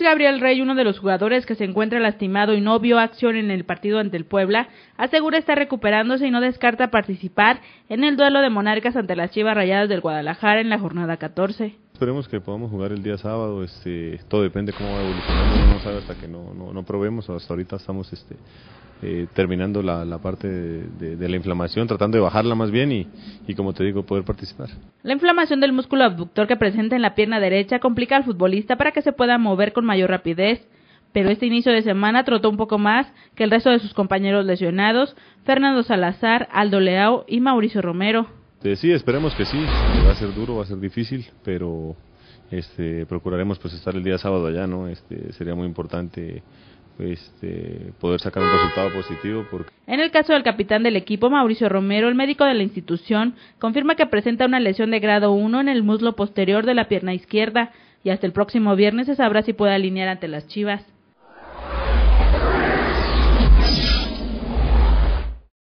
Gabriel Rey, uno de los jugadores que se encuentra lastimado y no vio acción en el partido ante el Puebla, asegura estar recuperándose y no descarta participar en el duelo de Monarcas ante las Chivas Rayadas del Guadalajara en la jornada 14 esperemos que podamos jugar el día sábado. Este, todo depende cómo va a evolucionar, No sabe hasta que no, no, probemos. Hasta ahorita estamos este, eh, terminando la, parte de, la inflamación, tratando de bajarla más bien y, como te digo, poder participar. La inflamación del músculo abductor que presenta en la pierna derecha complica al futbolista para que se pueda mover con mayor rapidez. Pero este inicio de semana trotó un poco más que el resto de sus compañeros lesionados, Fernando Salazar, Aldo Leao y Mauricio Romero. Este, sí, esperemos que sí. Eh, va a ser duro, va a ser difícil, pero este, procuraremos pues estar el día sábado allá, ¿no? Este, sería muy importante este, poder sacar un resultado positivo. Porque... En el caso del capitán del equipo, Mauricio Romero, el médico de la institución, confirma que presenta una lesión de grado 1 en el muslo posterior de la pierna izquierda y hasta el próximo viernes se sabrá si puede alinear ante las Chivas.